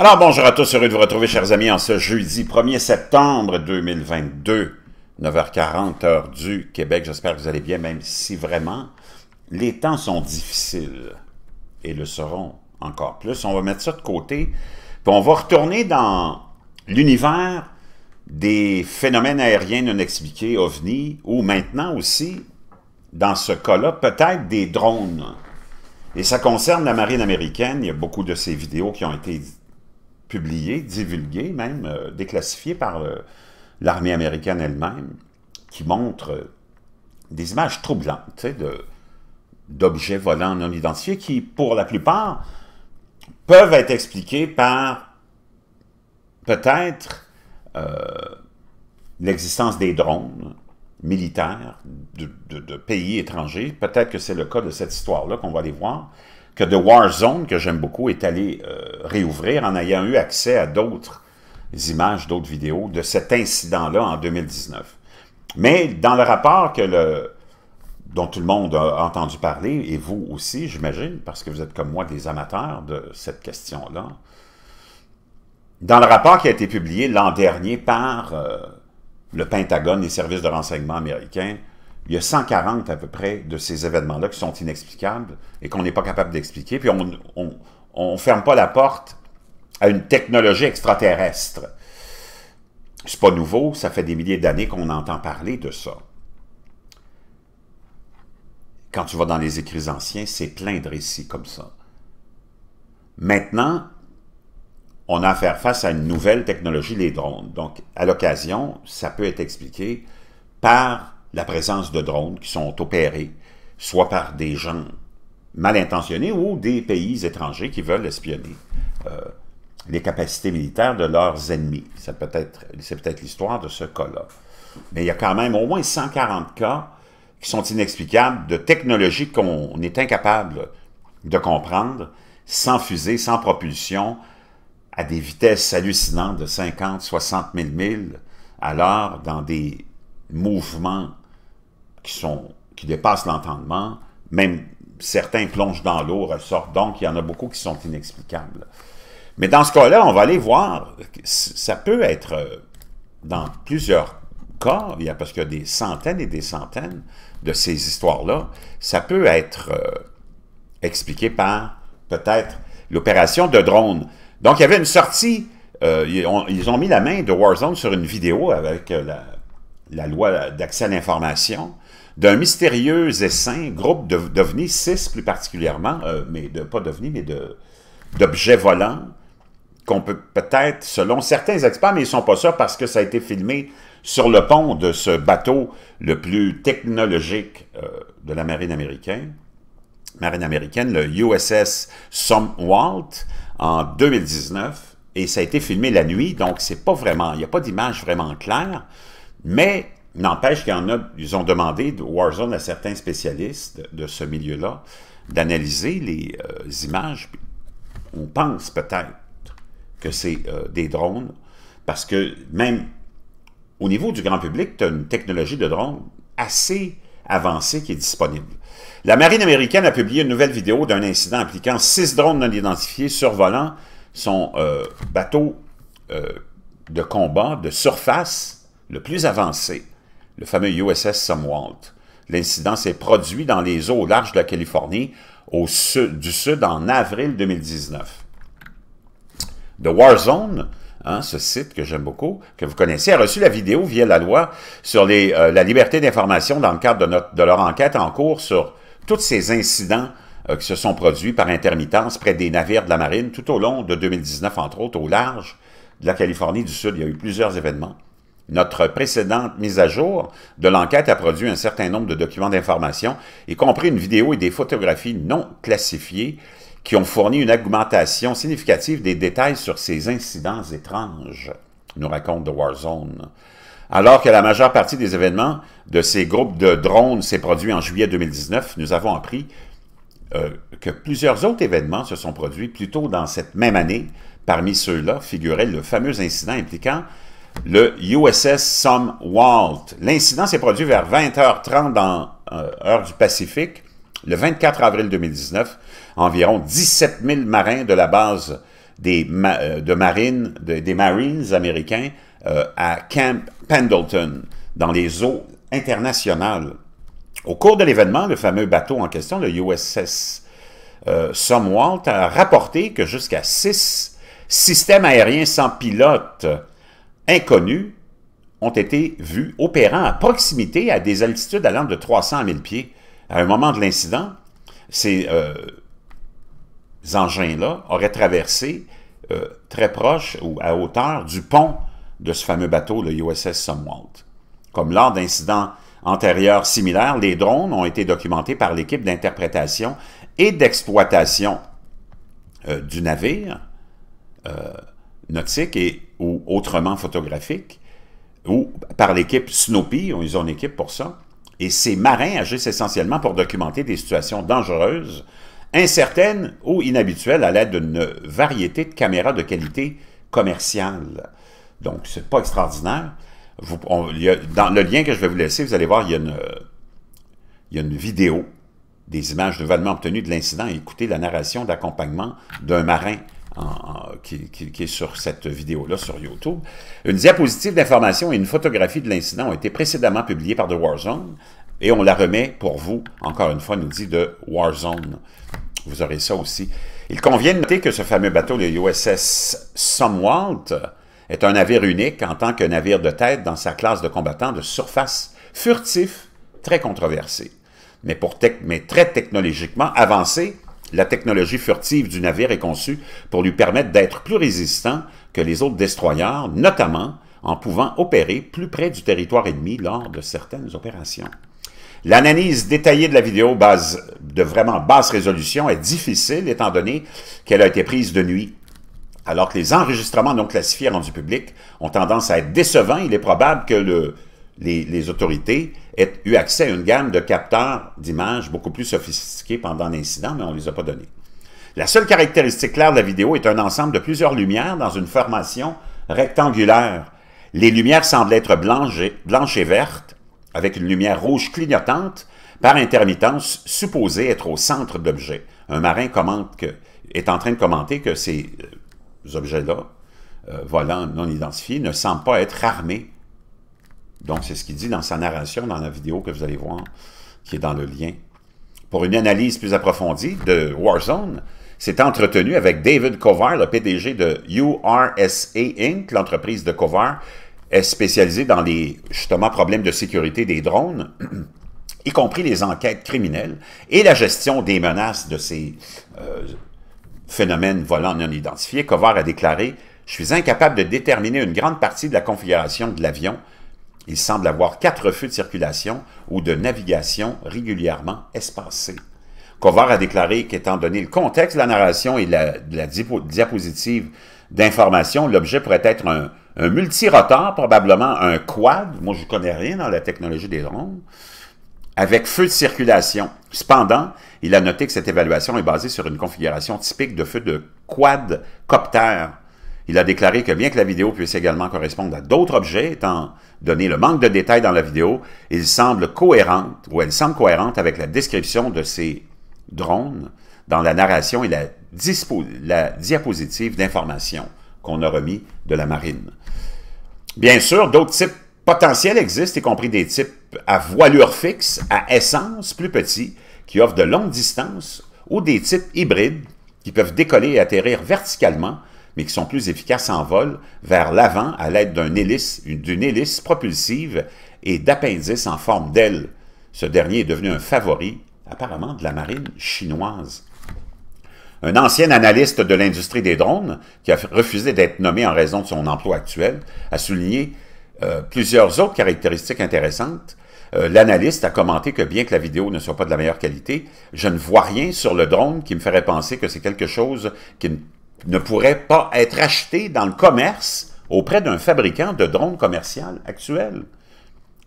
Alors bonjour à tous, heureux de vous retrouver chers amis en ce jeudi 1er septembre 2022, 9h40 heure du Québec. J'espère que vous allez bien, même si vraiment les temps sont difficiles et le seront encore plus. On va mettre ça de côté, puis on va retourner dans l'univers des phénomènes aériens non expliqués, OVNI, ou maintenant aussi, dans ce cas-là, peut-être des drones. Et ça concerne la marine américaine. Il y a beaucoup de ces vidéos qui ont été publié, divulgué, même euh, déclassifié par euh, l'armée américaine elle-même, qui montre euh, des images troublantes d'objets volants non identifiés qui, pour la plupart, peuvent être expliqués par peut-être l'existence des drones militaires de, de pays étrangers. Peut-être que c'est le cas de cette histoire-là qu'on va aller voir que The Warzone, que j'aime beaucoup, est allé euh, réouvrir en ayant eu accès à d'autres images, d'autres vidéos de cet incident-là en 2019. Mais dans le rapport que le, dont tout le monde a entendu parler, et vous aussi, j'imagine, parce que vous êtes comme moi des amateurs de cette question-là, dans le rapport qui a été publié l'an dernier par euh, le Pentagone, les services de renseignement américains, il y a 140 à peu près de ces événements-là qui sont inexplicables et qu'on n'est pas capable d'expliquer. Puis on ne ferme pas la porte à une technologie extraterrestre. C'est pas nouveau, ça fait des milliers d'années qu'on entend parler de ça. Quand tu vas dans les écrits anciens, c'est plein de récits comme ça. Maintenant, on a à faire face à une nouvelle technologie, les drones. Donc, à l'occasion, ça peut être expliqué par la présence de drones qui sont opérés, soit par des gens mal intentionnés ou des pays étrangers qui veulent espionner euh, les capacités militaires de leurs ennemis. C'est peut-être peut l'histoire de ce cas-là. Mais il y a quand même au moins 140 cas qui sont inexplicables de technologies qu'on est incapable de comprendre, sans fusée, sans propulsion, à des vitesses hallucinantes de 50, 60 000 milles à dans des mouvements qui, sont, qui dépassent l'entendement, même certains plongent dans l'eau, ressortent, donc il y en a beaucoup qui sont inexplicables. Mais dans ce cas-là, on va aller voir, ça peut être euh, dans plusieurs cas, parce qu'il y a des centaines et des centaines de ces histoires-là, ça peut être euh, expliqué par peut-être l'opération de drones. Donc il y avait une sortie, euh, ils, ont, mis la main de Warzone sur une vidéo avec la loi d'accès à l'information, d'un mystérieux essaim, groupe d'ovnis, six plus particulièrement, euh, mais de, pas d'ovnis, mais d'objets volants, qu'on peut peut-être, selon certains experts, mais ils ne sont pas sûrs parce que ça a été filmé sur le pont de ce bateau le plus technologique euh, de la marine américaine, marine américaine, le USS Somwalt, en 2019, et ça a été filmé la nuit, donc c'est pas vraiment, il n'y a pas d'image vraiment claire, mais N'empêche qu'il y en a, ils ont demandé, Warzone, à certains spécialistes de, ce milieu-là, d'analyser les euh, images. On pense peut-être que c'est euh, des drones, parce que même au niveau du grand public, tu as une technologie de drone assez avancée qui est disponible. La marine américaine a publié une nouvelle vidéo d'un incident impliquant six drones non identifiés survolant son euh, bateau de combat de surface le plus avancé le fameux USS Sumwalt. L'incident s'est produit dans les eaux au large de la Californie, au sud, du sud, en avril 2019. The Warzone, hein, ce site que j'aime beaucoup, que vous connaissez, a reçu la vidéo via la loi sur euh, la liberté d'information dans le cadre de, leur enquête en cours sur tous ces incidents euh, qui se sont produits par intermittence près des navires de la marine tout au long de 2019, entre autres, au large de la Californie du Sud. Il y a eu plusieurs événements. Notre précédente mise à jour de l'enquête a produit un certain nombre de documents d'information, y compris une vidéo et des photographies non classifiées qui ont fourni une augmentation significative des détails sur ces incidents étranges, nous raconte The Warzone. Alors que la majeure partie des événements de ces groupes de drones s'est produit en juillet 2019, nous avons appris euh, que plusieurs autres événements se sont produits plus tôt dans cette même année. Parmi ceux-là figurait le fameux incident impliquant le USS Somwalt. L'incident s'est produit vers 20h30 dans euh, du Pacifique, le 24 avril 2019. Environ 17 000 marins de la base des, euh, de marine, des Marines américains euh, à Camp Pendleton, dans les eaux internationales. Au cours de l'événement, le fameux bateau en question, le USS euh, Somwalt, a rapporté que jusqu'à 6 systèmes aériens sans pilote inconnus ont été vus opérant à proximité à des altitudes allant de 300 000 pieds. À un moment de l'incident, ces euh, engins-là auraient traversé euh, très proche ou à hauteur du pont de ce fameux bateau, le USS Sumwalt. Comme lors d'incidents antérieurs similaires, les drones ont été documentés par l'équipe d'interprétation et d'exploitation euh, du navire, nautique ou autrement photographique, ou par l'équipe Snoopy, ils ont une équipe pour ça, et ces marins agissent essentiellement pour documenter des situations dangereuses, incertaines ou inhabituelles à l'aide d'une variété de caméras de qualité commerciale. Donc, ce n'est pas extraordinaire. dans le lien que je vais vous laisser, vous allez voir, il y il y a une vidéo des images nouvellement obtenues de l'incident et écouter la narration d'accompagnement d'un marin qui, est sur cette vidéo-là sur YouTube. Une diapositive d'information et une photographie de l'incident ont été précédemment publiées par The Warzone et on la remet pour vous, encore une fois, nous dit de Warzone. Vous aurez ça aussi. Il convient de noter que ce fameux bateau, le USS Somewhat, est un navire unique en tant que navire de tête dans sa classe de combattants de surface furtif très controversé, mais, mais très technologiquement avancé la technologie furtive du navire est conçue pour lui permettre d'être plus résistant que les autres destroyers, notamment en pouvant opérer plus près du territoire ennemi lors de certaines opérations. L'analyse détaillée de la vidéo base de vraiment basse résolution est difficile étant donné qu'elle a été prise de nuit. Alors que les enregistrements non classifiés rendus publics ont tendance à être décevants, il est probable que les autorités a eu accès à une gamme de capteurs d'images beaucoup plus sophistiqués pendant l'incident, mais on ne les a pas donnés. La seule caractéristique claire de la vidéo est un ensemble de plusieurs lumières dans une formation rectangulaire. Les lumières semblent être blanches et, et vertes, avec une lumière rouge clignotante, par intermittence supposée être au centre de l'objet. Un marin commente que, est en train de commenter que ces euh, objets-là, voilà euh, volants non identifiés, ne semblent pas être armés donc, c'est ce qu'il dit dans sa narration, dans la vidéo que vous allez voir, qui est dans le lien. Pour une analyse plus approfondie de Warzone, c'est entretenu avec David Cover, le PDG de URSA Inc., l'entreprise de Cover, est spécialisée dans les, justement, problèmes de sécurité des drones, y compris les enquêtes criminelles et la gestion des menaces de ces euh, phénomènes volants non identifiés. Cover a déclaré « Je suis incapable de déterminer une grande partie de la configuration de l'avion » Il semble avoir quatre feux de circulation ou de navigation régulièrement espacés. Covard a déclaré qu'étant donné le contexte de la narration et de la, diapositive d'information, l'objet pourrait être un, un multirotor, probablement un quad, moi je ne connais rien dans la technologie des drones, avec feu de circulation. Cependant, il a noté que cette évaluation est basée sur une configuration typique de feux de quadcopter. Il a déclaré que bien que la vidéo puisse également correspondre à d'autres objets, étant donné le manque de détails dans la vidéo, il semble cohérente, ou elle semble cohérente avec la description de ces drones dans la narration et la, diapositive d'information qu'on a remis de la marine. Bien sûr, d'autres types potentiels existent, y compris des types à voilure fixe, à essence, plus petits, qui offrent de longues distances, ou des types hybrides qui peuvent décoller et atterrir verticalement mais qui sont plus efficaces en vol, vers l'avant à l'aide d'une hélice, d'une hélice propulsive et d'appendices en forme d'aile. Ce dernier est devenu un favori, apparemment, de la marine chinoise. Un ancien analyste de l'industrie des drones, qui a refusé d'être nommé en raison de son emploi actuel, a souligné euh, plusieurs autres caractéristiques intéressantes. Euh, l'analyste a commenté que bien que la vidéo ne soit pas de la meilleure qualité, je ne vois rien sur le drone qui me ferait penser que c'est quelque chose qui, ne pourrait pas être acheté dans le commerce auprès d'un fabricant de drones commercial actuel.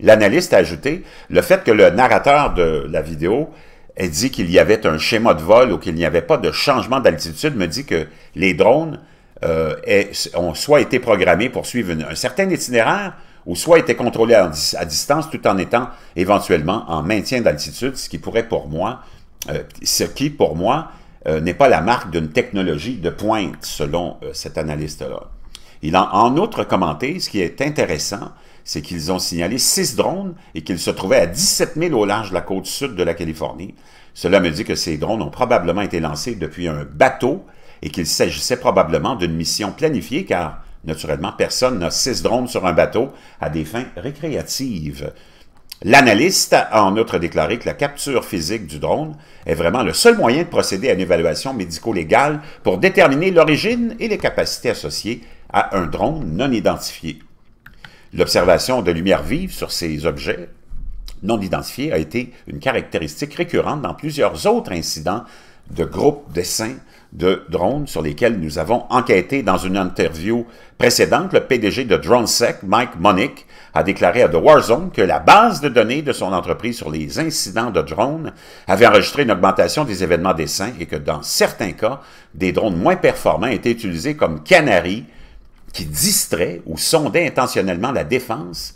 L'analyste a ajouté le fait que le narrateur de la vidéo ait dit qu'il y avait un schéma de vol ou qu'il n'y avait pas de changement d'altitude me dit que les drones euh, ont soit été programmés pour suivre un certain itinéraire ou soit été contrôlés à, distance tout en étant éventuellement en maintien d'altitude, ce qui pourrait pour moi, euh, ce qui pour moi euh, n'est pas la marque d'une technologie de pointe, selon euh, cet analyste-là. Il a en outre commenté, ce qui est intéressant, c'est qu'ils ont signalé six drones et qu'ils se trouvaient à 17 000 au large de la côte sud de la Californie. Cela me dit que ces drones ont probablement été lancés depuis un bateau et qu'il s'agissait probablement d'une mission planifiée car, naturellement, personne n'a six drones sur un bateau à des fins récréatives. L'analyste a en outre déclaré que la capture physique du drone est vraiment le seul moyen de procéder à une évaluation médico-légale pour déterminer l'origine et les capacités associées à un drone non identifié. L'observation de lumière vive sur ces objets non identifiés a été une caractéristique récurrente dans plusieurs autres incidents de groupes saints de drones sur lesquels nous avons enquêté dans une interview précédente, le PDG de DroneSec, Mike Monick, a déclaré à The Warzone que la base de données de son entreprise sur les incidents de drones avait enregistré une augmentation des événements dessins et que dans certains cas, des drones moins performants étaient utilisés comme canaries qui distraient ou sondaient intentionnellement la défense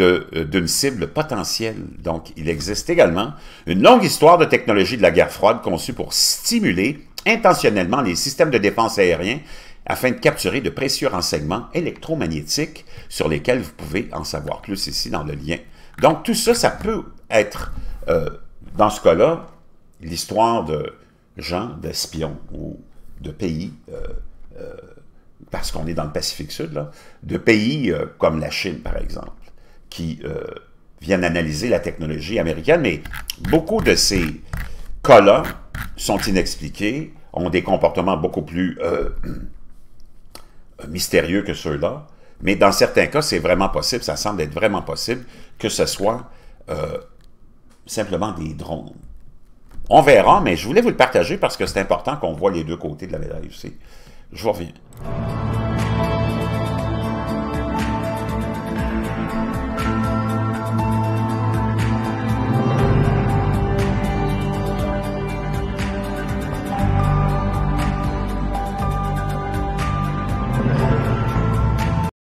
euh, d'une cible potentielle. Donc, il existe également une longue histoire de technologie de la guerre froide conçue pour stimuler intentionnellement les systèmes de défense aérien afin de capturer de précieux renseignements électromagnétiques sur lesquels vous pouvez en savoir plus ici dans le lien. Donc tout ça, ça peut être, euh, dans ce cas-là, l'histoire de gens, d'espions ou de pays, euh, euh, parce qu'on est dans le Pacifique Sud, de pays comme la Chine, par exemple, qui viennent analyser la technologie américaine, mais beaucoup de ces cas-là sont inexpliqués, ont des comportements beaucoup plus euh, mystérieux que ceux-là. Mais dans certains cas, c'est vraiment possible, ça semble être vraiment possible que ce soit euh, simplement des drones. On verra, mais je voulais vous le partager parce que c'est important qu'on voit les deux côtés de la médaille aussi. Je vous reviens.